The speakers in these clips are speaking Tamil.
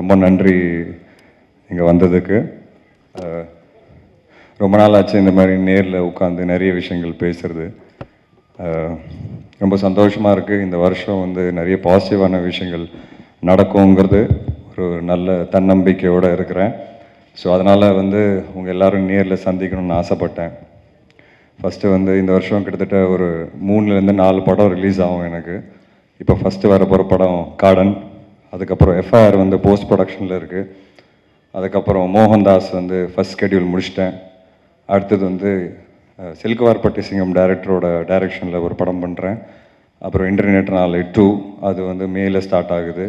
ரொம்ப நன்றி இங்கே வந்ததுக்கு ரொம்ப நாள் ஆச்சு இந்த மாதிரி நேரில் உட்காந்து நிறைய விஷயங்கள் பேசுகிறது ரொம்ப சந்தோஷமாக இருக்குது இந்த வருஷம் வந்து நிறைய பாசிட்டிவான விஷயங்கள் நடக்குங்கிறது ஒரு நல்ல தன்னம்பிக்கையோடு இருக்கிறேன் ஸோ அதனால் வந்து உங்கள் எல்லோரும் நேரில் சந்திக்கணும்னு ஆசைப்பட்டேன் ஃபஸ்ட்டு வந்து இந்த வருஷம் கிட்டத்தட்ட ஒரு மூணுலேருந்து நாலு படம் ரிலீஸ் ஆகும் எனக்கு இப்போ ஃபஸ்ட்டு வர போகிற படம் காடன் அதுக்கப்புறம் எஃப்ஐஆர் வந்து போஸ்ட் ப்ரொடக்ஷனில் இருக்குது அதுக்கப்புறம் மோகன்தாஸ் வந்து ஃபஸ்ட் ஸ்கெடியூல் முடிச்சிட்டேன் அடுத்தது வந்து செல்குவார்பட்டி சிங்கம் டேரக்டரோட டைரக்ஷனில் ஒரு படம் பண்ணுறேன் அப்புறம் இன்டர்நெட் நாலு டூ அது வந்து மேலே ஸ்டார்ட் ஆகுது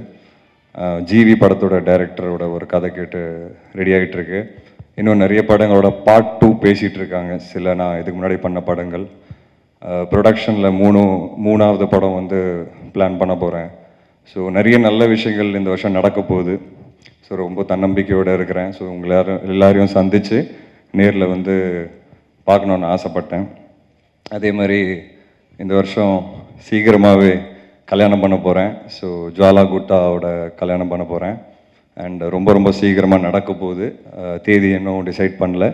ஜிவி படத்தோட டைரக்டரோட ஒரு கதை கேட்டு ரெடி ஆகிட்டு இருக்கு இன்னும் நிறைய படங்களோட பார்ட் டூ பேசிகிட்டு இருக்காங்க சில நான் இதுக்கு முன்னாடி பண்ண படங்கள் ப்ரொடக்ஷனில் மூணு மூணாவது படம் வந்து பிளான் பண்ண போகிறேன் ஸோ நிறைய நல்ல விஷயங்கள் இந்த வருஷம் நடக்க போகுது ஸோ ரொம்ப தன்னம்பிக்கையோடு இருக்கிறேன் ஸோ உங்களை யாரும் எல்லாரையும் சந்தித்து நேரில் வந்து பார்க்கணுன்னு ஆசைப்பட்டேன் அதே மாதிரி இந்த வருஷம் சீக்கிரமாகவே கல்யாணம் பண்ண போகிறேன் ஸோ ஜுவாலா குட்டாவோட கல்யாணம் பண்ண போகிறேன் அண்ட் ரொம்ப ரொம்ப சீக்கிரமாக நடக்க போகுது தேதி இன்னும் டிசைட் பண்ணல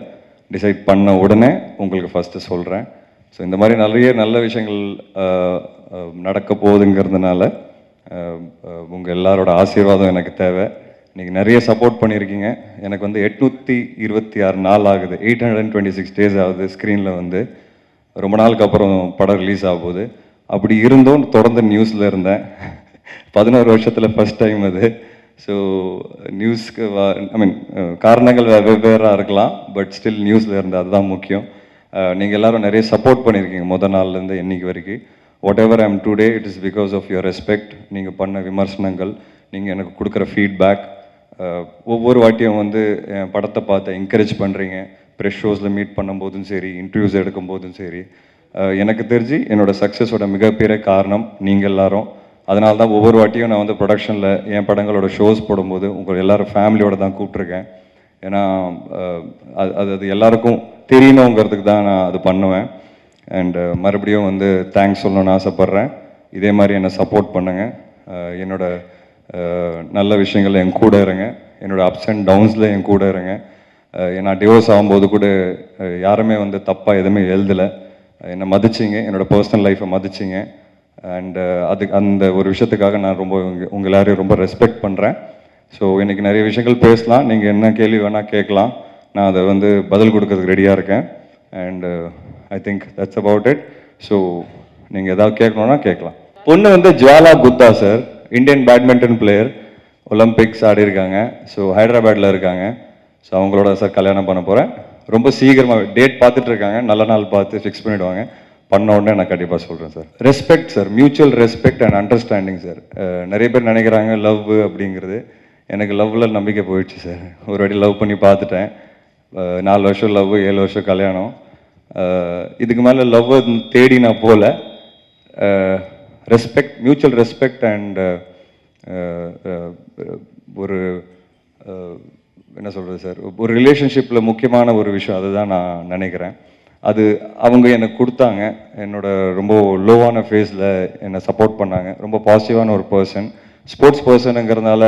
டிசைட் பண்ண உடனே உங்களுக்கு ஃபஸ்ட்டு சொல்கிறேன் ஸோ இந்த மாதிரி நிறைய நல்ல விஷயங்கள் நடக்க போகுதுங்கிறதுனால உங்கள் எல்லாரோட ஆசீர்வாதம் எனக்கு தேவை இன்றைக்கி நிறைய சப்போர்ட் பண்ணியிருக்கீங்க எனக்கு வந்து எட்நூற்றி இருபத்தி ஆறு நாள் ஆகுது eight hundred and twenty six days ஆகுது ஸ்க்ரீனில் வந்து ரொம்ப நாளுக்கு அப்புறம் படம் ரிலீஸ் ஆக போகுது அப்படி இருந்தும் தொடர்ந்து நியூஸில் இருந்தேன் பதினோரு வருஷத்தில் ஃபஸ்ட் டைம் அது ஸோ நியூஸ்க்கு ஐ மீன் காரணங்கள் வெவ்வேறாக இருக்கலாம் பட் ஸ்டில் நியூஸில் இருந்தால் அதுதான் முக்கியம் நீங்கள் எல்லோரும் நிறைய சப்போர்ட் பண்ணியிருக்கீங்க முதல் நாள்லேருந்து இன்றைக்கி வரைக்கும் whatever I'm today it is because of your respect நீங்கள் பண்ண விமர்சனங்கள் நீங்கள் எனக்கு கொடுக்குற ஃபீட்பேக் ஒவ்வொரு வாட்டியும் வந்து என் படத்தை பார்த்து என்கரேஜ் பண்ணுறீங்க ப்ரெஷ் ஷோஸில் மீட் பண்ணும்போதும் சரி இன்டர்வியூஸ் எடுக்கும் போதும் சரி எனக்கு தெரிஞ்சு என்னோடய சக்ஸஸோட மிகப்பெரிய காரணம் நீங்கள் எல்லாரும் அதனால தான் ஒவ்வொரு வாட்டியும் நான் வந்து ப்ரொடக்ஷனில் என் படங்களோட ஷோஸ் போடும்போது உங்கள் எல்லோரும் ஃபேமிலியோடு தான் கூப்பிட்ருக்கேன் ஏன்னா அது அது எல்லாருக்கும் தெரியணுங்கிறதுக்கு தான் நான் அது பண்ணுவேன் அண்டு uh, மறுபடியும் வந்து தேங்க்ஸ் சொல்லணும்னு ஆசைப்பட்றேன் இதே மாதிரி என்னை சப்போர்ட் பண்ணுங்கள் uh, என்னோட uh, நல்ல விஷயங்கள் என் கூட இருங்க என்னோடய அப்ஸ் அண்ட் டவுன்ஸில் என் கூட இருங்க ஏன்னா டிவோர்ஸ் ஆகும்போது கூட யாருமே வந்து தப்பாக எதுவுமே எழுதலை என்னை மதிச்சிங்க என்னோடய பர்சனல் லைஃப்பை மதிச்சிங்க அண்டு அதுக்கு அந்த ஒரு விஷயத்துக்காக நான் ரொம்ப உங்கள் எல்லோரையும் ரொம்ப ரெஸ்பெக்ட் பண்ணுறேன் ஸோ இன்றைக்கி நிறைய விஷயங்கள் பேசலாம் நீங்கள் என்ன கேள்வி வேணால் கேட்கலாம் நான் அதை வந்து பதில் கொடுக்கறதுக்கு ரெடியாக இருக்கேன் and I think that's about it so நீங்கள் ஏதாவது கேட்கணுன்னா கேட்கலாம் பொண்ணு வந்து Jwala Gutta sir Indian badminton player Olympics ஆடி இருக்காங்க ஸோ ஹைதராபாத்தில் இருக்காங்க ஸோ அவங்களோட சார் கல்யாணம் பண்ண போகிறேன் ரொம்ப சீக்கிரமாக டேட் பார்த்துட்டு இருக்காங்க நல்ல நாள் பார்த்து ஃபிக்ஸ் பண்ணிவிடுவாங்க பண்ண உடனே நான் கண்டிப்பாக சொல்கிறேன் sir respect sir mutual respect and understanding sir நிறைய பேர் நினைக்கிறாங்க லவ் அப்படிங்கிறது எனக்கு லவ்வில் நம்பிக்கை போயிடுச்சு சார் ஒரு வாட்டி லவ் பண்ணி பார்த்துட்டேன் நாலு வருஷம் லவ் ஏழு வருஷம் கல்யாணம் இதுக்கு மேலே லவ்வை தேடி நான் போகல ரெஸ்பெக்ட் மியூச்சுவல் ரெஸ்பெக்ட் அண்ட் ஒரு என்ன சொல்கிறது சார் ஒரு ரிலேஷன்ஷிப்பில் முக்கியமான ஒரு விஷயம் அதுதான் நான் நினைக்கிறேன் அது அவங்க எனக்கு கொடுத்தாங்க என்னோட ரொம்ப லோவான ஃபேஸில் என்னை சப்போர்ட் பண்ணாங்க ரொம்ப பாசிட்டிவான ஒரு பர்சன் ஸ்போர்ட்ஸ் பர்சனுங்கிறதுனால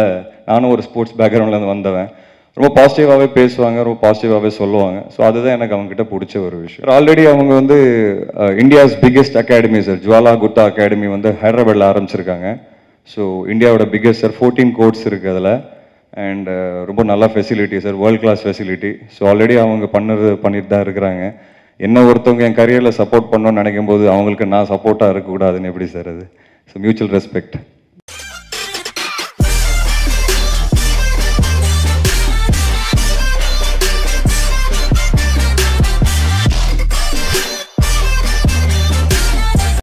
நானும் ஒரு ஸ்போர்ட்ஸ் பேக்ரவுண்ட்லேருந்து வந்தவன் ரொம்ப பாசிட்டிவாகவே பேசுவாங்க ரொம்ப பாசிட்டிவாகவே சொல்லுவாங்க ஸோ அதுதான் எனக்கு அவங்ககிட்ட பிடிச்ச ஒரு விஷயம் ஆல்ரெடி அவங்க வந்து India's biggest academy sir Jwala Gutta academy வந்து ஹைதராபாத்ல ஆரம்பிச்சிருக்காங்க ஸோ இந்தியாவோட பிக்கெஸ்ட் சார் ஃபோர்டீன் கோட்ஸ் இருக்குது அதில் அண்ட் ரொம்ப நல்ல facility sir world class facility so already அவங்க பண்ணுறது பண்ணிட்டு தான் இருக்கிறாங்க என்ன ஒருத்தவங்க என் கரியரில் சப்போர்ட் பண்ணோன்னு நினைக்கும் போது அவங்களுக்கு நான் சப்போர்ட்டாக இருக்கக்கூடாதுன்னு எப்படி சார் அது ஸோ மியூச்சுவல் ரெஸ்பெக்ட்